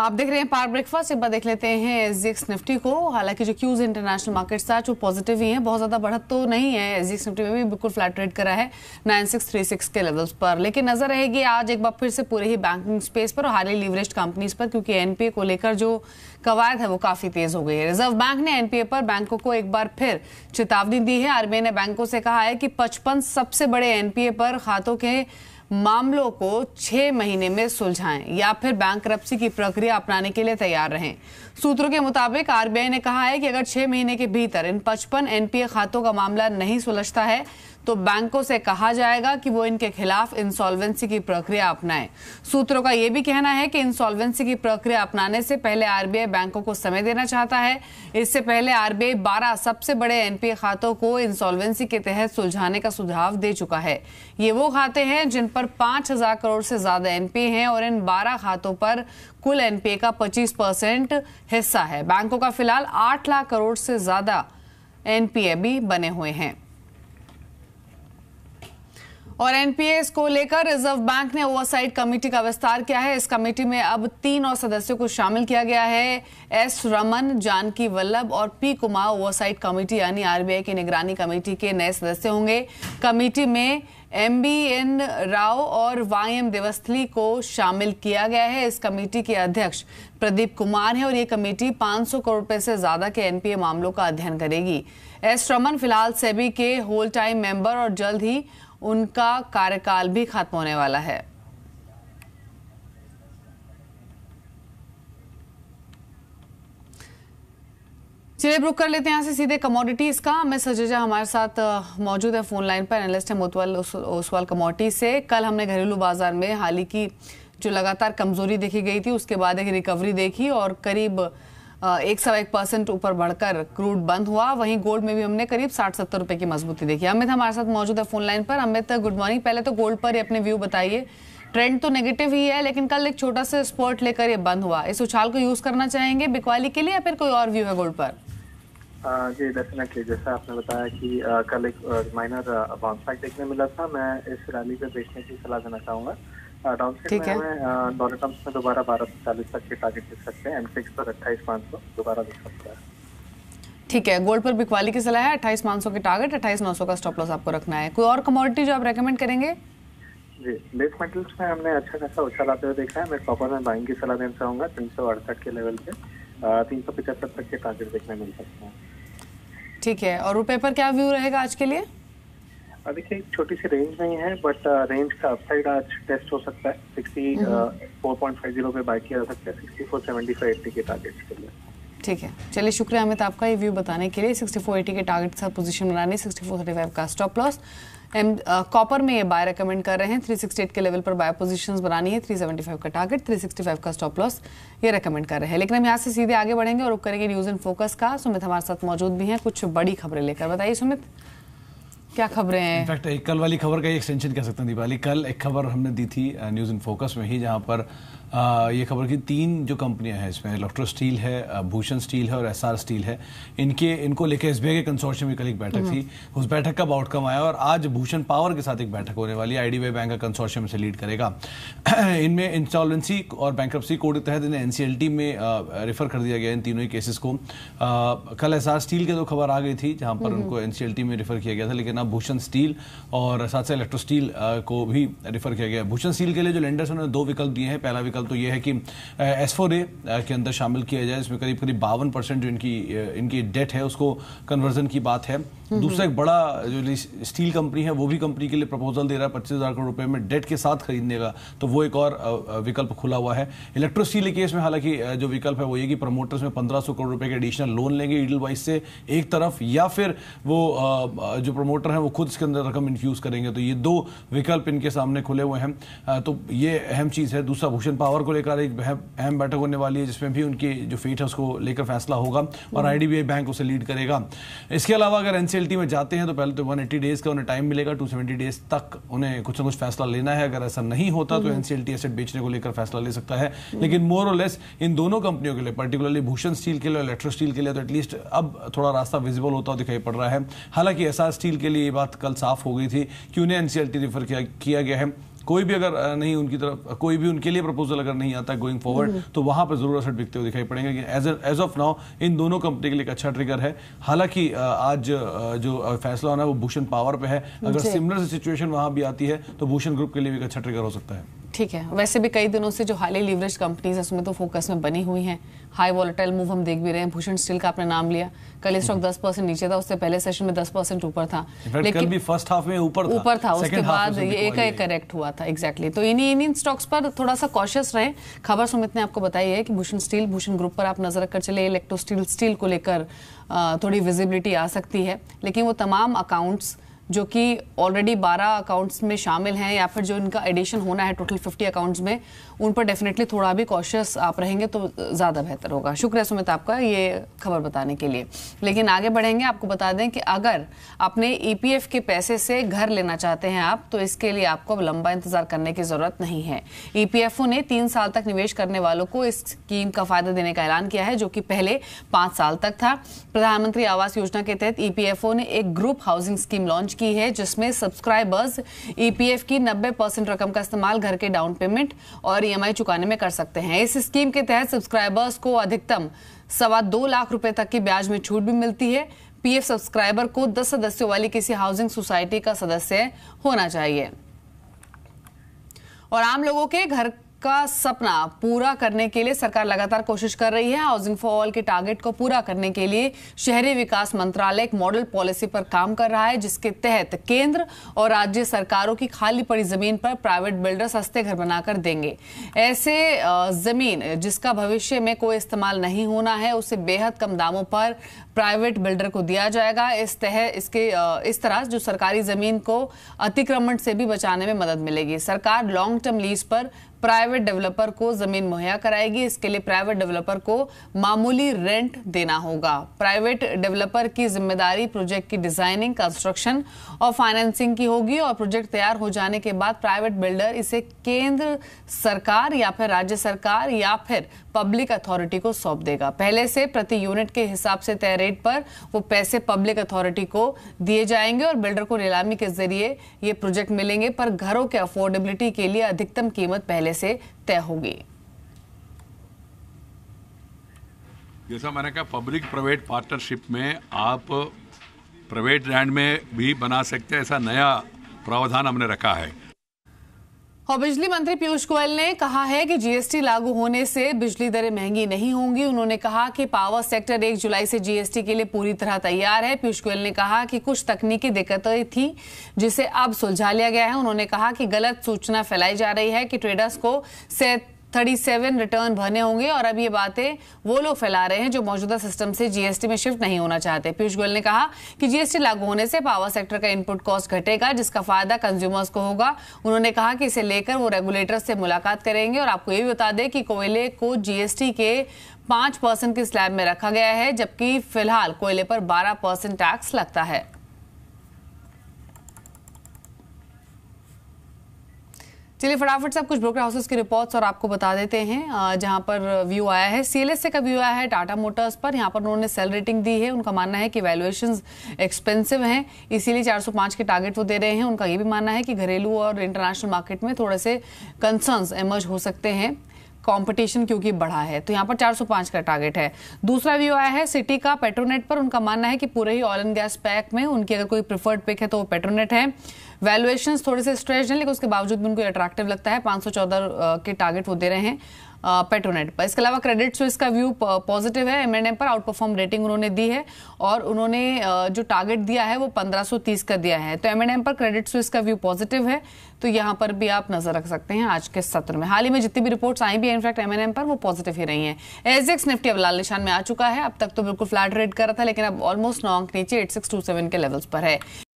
आप देख रहे हैं पार ब्रेकफास्ट एक बार देख लेते हैं एसजीएक्स निफ्टी को हालांकि जो क्यूज इंटरनेशनल मार्केट्स आज वो पॉजिटिव ही हैं बहुत ज्यादा बढ़त तो नहीं है एसजीएक्स निफ्टी में भी बिल्कुल फ्लैट रेट करा है 9636 के लेवल्स पर लेकिन नजर रहेगी आज एक बार फिर से पूरे ही बैंकिंग स्पेस पर और हाईली लिवरेज कंपनीज पर क्योंकि एनपीए को लेकर जो कवायद है वो काफी तेज हो गई है रिजर्व बैंक ने एनपीए पर बैंकों को एक बार फिर चेतावनी दी है आरबीआई ने बैंकों से कहा है कि पचपन सबसे बड़े एनपीए पर खातों के मामलों को छह महीने में सुलझाएं या फिर बैंक की प्रक्रिया अपनाने के लिए तैयार रहें सूत्रों के मुताबिक आरबीआई ने कहा है कि अगर छह महीने के भीतर इन पचपन एनपीए खातों का मामला नहीं सुलझता है तो बैंकों से कहा जाएगा कि वो इनके खिलाफ इंसॉल्वेंसी की प्रक्रिया अपनाएं सूत्रों का यह भी कहना है कि इंसॉल्वेंसी की प्रक्रिया अपनाने से पहले आरबीआई बैंकों को समय देना चाहता है इससे पहले आरबीआई बारह सबसे बड़े एनपीए खातों को इंसॉल्वेंसी के तहत सुलझाने का सुझाव दे चुका है ये वो खाते हैं जिन पर पांच हजार करोड़ से ज्यादा एनपीए हैं और इन बारह खातों पर कुल एनपीए का 25 परसेंट हिस्सा है बैंकों का फिलहाल 8 लाख करोड़ से ज्यादा एनपीए भी बने हुए हैं और एनपीएस को लेकर रिजर्व बैंक ने ओवरसाइट कमेटी का विस्तार किया है इस कमेटी में अब तीन और सदस्यों को शामिल किया गया है एस रमन जानकी वल्लभ और पी कुमार ओवरसाइट कमेटी यानी आरबीआई की निगरानी कमेटी के नए सदस्य होंगे कमेटी में एम बी एन राव और वाई एम देवस्थली को शामिल किया गया है इस कमेटी के अध्यक्ष प्रदीप कुमार हैं और ये कमेटी 500 करोड़ रुपए से ज्यादा के एनपीए मामलों का अध्ययन करेगी एस रमन फिलहाल सेबी के होल टाइम मेंबर और जल्द ही उनका कार्यकाल भी खत्म होने वाला है चलिए ब्रुक कर लेते हैं यहाँ से सीधे कमोडिटीज का अमित सजेजा हमारे साथ मौजूद है फोन लाइन पर एनालिस्ट है मोतवाल ओसवाल कमोडिटी से कल हमने घरेलू बाजार में हाल ही की जो लगातार कमजोरी देखी गई थी उसके बाद एक रिकवरी देखी और करीब एक सवा एक परसेंट ऊपर बढ़कर क्रूड बंद हुआ वहीं गोल्ड में भी हमने करीब साठ सत्तर रुपए की मजबूती देखी अमित हमारे साथ मौजूद है फोन लाइन पर अमित गुड मॉर्निंग पहले तो गोल्ड पर अपने व्यू बताइए ट्रेंड तो नेगेटिव ही है लेकिन कल एक छोटा सा स्पॉट लेकर ये बंद हुआ इस उछाल को यूज करना चाहेंगे बिकवाली के लिए या फिर कोई और व्यू है गोल्ड पर जी दर्शना के जैसा आपने बताया कि कल एक माइनर बाउंसबैक देखने मिला था मैं इस रैली पे बेचने की सलाह देना चाहूँगा डाउनसेट में दोबारा बारह सौ चालीस तक के टारगेट देख सकते हैं एम सिक्स पर अट्ठाईस पाँच सौ दोबारा देख सकते हैं ठीक है गोल्ड पर बिकवाली की सलाह है अट्ठाईस पाँच सौ के टारगेट अट्ठाईस नौ सौ का स्टॉप लॉस आपको रखना है कोई और कमोडिटी जो आप रेकमेंड करेंगे जी बेस मेटल्स में हमने अच्छा खासा उछाल आते हुए देखा है मैं प्रॉपर में बाइंग की सलाह देना चाहूँगा तीन सौ अड़सठ के लेवल पे तीन सौ पचहत्तर तक के टारगेट देखने मिल सकते हैं ठीक है और रुपए पर क्या व्यू रहेगा आज के लिए अभी एक छोटी सी रेंज नहीं है बट रेंज का अपसाइड आज टेस्ट हो सकता है 64.50 हम्म। uh, पे बाय किया जा सकता है 64.75 80 के टारगेट के लिए ठीक है चलिए शुक्रिया अमित आपका ये व्यू बताने के लिए 6480 के टारगेट के साथ पोजीशन बनाने 6435 का स्टॉप लॉस एम कॉपर uh, में ये बाय रिकमेंड कर रहे हैं 368 के लेवल पर बाय पोजिशन बनानी है 375 का टारगेट 365 का स्टॉप लॉस ये रिकमेंड कर रहे हैं लेकिन हम यहाँ से सीधे आगे बढ़ेंगे और करेंगे न्यूज़ एंड फोकस का सुमित हमारे साथ मौजूद भी हैं कुछ बड़ी खबरें लेकर बताइए सुमित क्या खबरें हैं इनफैक्ट एक कल वाली खबर का एक्सटेंशन कह सकते हैं दीपाली कल एक खबर हमने दी थी न्यूज़ इन फोकस में ही जहाँ पर आ, ये खबर की तीन जो कंपनियां हैं इसमें इलेक्ट्रो स्टील है भूषण स्टील है और एस स्टील है इनके इनको लेकर एस के कंसोर्शियम में कल एक बैठक थी हम्म। उस बैठक का आउटकम आया और आज भूषण पावर के साथ एक बैठक होने वाली है आई बैंक का कंसोर्शियम से लीड करेगा इनमें इंस्टॉलेंसी और बैंक कोड के तहत इन्हें एन में रेफर कर दिया गया इन तीनों ही केसेस को कल एस स्टील की तो खबर आ गई थी जहाँ पर हम्म। उनको एन में रेफर किया गया था लेकिन अपना भूषण स्टील और साथ साथ इलेक्ट्रो स्टील को भी रेफर किया गया भूषण स्टील के लिए जो लेंडर्स उन्होंने दो विकल्प दिए हैं पहला विकल्प तो ये है कि एस फोर ए के अंदर शामिल किया जाए इसमें करीब करीब बावन परसेंट जो इनकी इनकी डेट है उसको कन्वर्जन की बात है हम्म, दूसरा हम्म। एक बड़ा जो स्टील कंपनी है वो भी कंपनी के लिए प्रपोजल दे रहा है पच्चीस हज़ार करोड़ रुपए में डेट के साथ खरीदने का तो वो एक और विकल्प खुला हुआ है इलेक्ट्रो स्टील के केस में हालांकि जो विकल्प है वो ये कि प्रमोटर्स में पंद्रह सौ करोड़ रुपए के एडिशनल लोन लेंगे ईडल वाइज से एक तरफ या फिर वो जो प्रमोटर हैं वो खुद इसके अंदर रकम इन्फ्यूज़ करेंगे तो ये दो विकल्प इनके सामने खुले हुए हैं तो ये अहम चीज़ है दूसरा भूषण पावर को लेकर एक अहम बैठक होने वाली है जिसमें भी उनकी जो फेट है उसको लेकर फैसला होगा और आई हम्म। बैंक उसे लीड करेगा इसके अलावा अगर एनसीएलटी में जाते हैं तो पहले तो 180 डेज का उन्हें टाइम मिलेगा 270 डेज तक उन्हें कुछ ना कुछ फैसला लेना है अगर ऐसा नहीं होता तो एनसीएलटी हम्म। एसेट बेचने को लेकर फैसला ले सकता है हम्म। लेकिन मोर और लेस इन दोनों कंपनियों के लिए पर्टिकुलरली भूषण स्टील के लिए और इलेक्ट्रो स्टील के लिए तो एटलीस्ट अब थोड़ा रास्ता विजिबल होता दिखाई पड़ रहा है हालांकि एस स्टील के लिए लिए ये बात कल साफ हो गई थी कि उन्हें एन रेफर e किया, किया गया है कोई भी अगर नहीं उनकी तरफ कोई भी उनके लिए प्रपोजल अगर नहीं आता गोइंग फॉरवर्ड हम्म। तो वहां पर जरूर असर दिखते हुए दिखाई पड़ेंगे लेकिन एज ऑफ नाउ इन दोनों कंपनी के लिए एक अच्छा ट्रिगर है हालांकि आज जो फैसला होना है वो भूषण पावर पे है अगर सिमिलर सिचुएशन वहां भी आती है तो भूषण ग्रुप के लिए भी एक अच्छा ट्रिगर हो सकता है ठीक है वैसे भी कई दिनों से जो हाली लीवरेज कंपनीज है उसमें तो फोकस में बनी हुई हैं हाई वॉलेटाइल मूव हम देख भी रहे हैं भूषण स्टील का आपने नाम लिया कल स्टॉक हम्म। दस परसेंट नीचे था उससे पहले सेशन में दस परसेंट ऊपर था लेकिन भी फर्स्ट हाफ में ऊपर ऊपर था, था उसके बाद ये एक एक करेक्ट हुआ था एक्जैक्टली तो इन्हीं इन्हीं स्टॉक्स पर थोड़ा सा कॉशियस रहे खबर सुमित ने आपको बताई है कि भूषण स्टील भूषण ग्रुप पर आप नजर रखकर चले इलेक्ट्रो स्टील स्टील को लेकर थोड़ी विजिबिलिटी आ सकती है लेकिन वो तमाम अकाउंट्स जो कि ऑलरेडी 12 अकाउंट्स में शामिल हैं या फिर जो इनका एडिशन होना है टोटल 50 अकाउंट्स में उन पर डेफिनेटली थोड़ा भी कॉशियस आप रहेंगे तो ज़्यादा बेहतर होगा शुक्रिया सुमित आपका ये खबर बताने के लिए लेकिन आगे बढ़ेंगे आपको बता दें कि अगर अपने ई e के पैसे से घर लेना चाहते हैं आप तो इसके लिए आपको अब लंबा इंतजार करने की ज़रूरत नहीं है ई e ने तीन साल तक निवेश करने वालों को इस स्कीम का फायदा देने का ऐलान किया है जो कि पहले पाँच साल तक था प्रधानमंत्री आवास योजना के तहत ई e ने एक ग्रुप हाउसिंग स्कीम लॉन्च की है जिसमें सब्सक्राइबर्स ईपीएफ e की 90 परसेंट रकम का इस्तेमाल घर के डाउन पेमेंट और ईएमआई e चुकाने में कर सकते हैं इस स्कीम के तहत सब्सक्राइबर्स को अधिकतम सवा दो लाख रुपए तक की ब्याज में छूट भी मिलती है पीएफ सब्सक्राइबर को दस सदस्यों वाली किसी हाउसिंग सोसाइटी का सदस्य होना चाहिए और आम लोगों के घर का सपना पूरा करने के लिए सरकार लगातार कोशिश कर रही है हाउसिंग फॉर ऑल के टारगेट को पूरा करने के लिए शहरी विकास मंत्रालय एक मॉडल पॉलिसी पर काम कर रहा है जिसके तहत केंद्र और राज्य सरकारों की खाली पड़ी जमीन पर प्राइवेट बिल्डर सस्ते घर बनाकर देंगे ऐसे जमीन जिसका भविष्य में कोई इस्तेमाल नहीं होना है उसे बेहद कम दामों पर प्राइवेट बिल्डर को दिया जाएगा इस तह इसके इस तरह जो सरकारी जमीन को अतिक्रमण से भी बचाने में मदद मिलेगी सरकार लॉन्ग टर्म लीज पर प्राइवेट डेवलपर को जमीन मुहैया कराएगी इसके लिए प्राइवेट डेवलपर को मामूली रेंट देना होगा प्राइवेट डेवलपर की जिम्मेदारी प्रोजेक्ट की डिजाइनिंग कंस्ट्रक्शन और फाइनेंसिंग की होगी और प्रोजेक्ट तैयार हो जाने के बाद प्राइवेट बिल्डर इसे केंद्र सरकार या फिर राज्य सरकार या फिर पब्लिक अथॉरिटी को सौंप देगा पहले से प्रति यूनिट के हिसाब से तय रेट पर वो पैसे पब्लिक अथॉरिटी को दिए जाएंगे और बिल्डर को नीलामी के जरिए ये प्रोजेक्ट मिलेंगे पर घरों के अफोर्डेबिलिटी के लिए अधिकतम कीमत पहले से तय होगी जैसा मैंने कहा पब्लिक प्राइवेट पार्टनरशिप में आप प्राइवेट लैंड में भी बना सकते हैं ऐसा नया प्रावधान हमने रखा है और बिजली मंत्री पीयूष गोयल ने कहा है कि जीएसटी लागू होने से बिजली दरें महंगी नहीं होंगी उन्होंने कहा कि पावर सेक्टर एक जुलाई से जीएसटी के लिए पूरी तरह तैयार है पीयूष गोयल ने कहा कि कुछ तकनीकी दिक्कतें थी जिसे अब सुलझा लिया गया है उन्होंने कहा कि गलत सूचना फैलाई जा रही है कि ट्रेडर्स को 37 रिटर्न भरने होंगे और अब ये बातें वो लोग फैला रहे हैं जो मौजूदा सिस्टम से जीएसटी में शिफ्ट नहीं होना चाहते पीयूष गोयल ने कहा कि जीएसटी लागू होने से पावर सेक्टर का इनपुट कॉस्ट घटेगा जिसका फायदा कंज्यूमर्स को होगा उन्होंने कहा कि इसे लेकर वो रेगुलेटर से मुलाकात करेंगे और आपको ये भी बता दें कि कोयले को जीएसटी के पांच परसेंट के स्लैब में रखा गया है जबकि फिलहाल कोयले पर बारह परसेंट टैक्स लगता है चलिए फटाफट से आप कुछ ब्रोकर हाउसेस की रिपोर्ट्स और आपको बता देते हैं जहां पर व्यू आया है सीएलएसए का व्यू आया है टाटा मोटर्स पर यहां पर उन्होंने सेल रेटिंग दी है उनका मानना है कि वैल्यूएशन एक्सपेंसिव हैं इसीलिए 405 के टारगेट वो दे रहे हैं उनका ये भी मानना है कि घरेलू और इंटरनेशनल मार्केट में थोड़े से कंसर्न एमर्ज हो सकते हैं कंपटीशन क्योंकि बढ़ा है तो यहाँ पर 405 का टारगेट है दूसरा व्यू आया है सिटी का पेट्रोनेट पर उनका मानना है कि पूरे ही ऑयल एंड गैस पैक में उनकी अगर कोई प्रिफर्ड पिक है तो वो पेट्रोनेट है वैल्यूएशन थोड़े से स्ट्रेच हैं लेकिन उसके बावजूद भी उनको अट्रैक्टिव लगता है पांच के टारगेट वो दे रहे हैं पेट्रोनेट पर इसके अलावा क्रेडिट स्विस का व्यू पॉजिटिव है एमएनएम पर आउट परफॉर्म रेटिंग उन्होंने दी है और उन्होंने जो टारगेट दिया है वो 1530 का दिया है तो एमएनएम पर क्रेडिट स्विस का व्यू पॉजिटिव है तो यहाँ पर भी आप नजर रख सकते हैं आज के सत्र में हाल ही में जितनी भी रिपोर्ट्स आई भी है इनफैक्ट एम पर वो पॉजिटिव ही रही है एसडीएक्स निफ्टी अब लाल निशान में आ चुका है अब तक तो बिल्कुल फ्लैट रेड कर रहा था लेकिन अब ऑलमोस्ट नौ अंक नीचे एट के लेवल्स पर है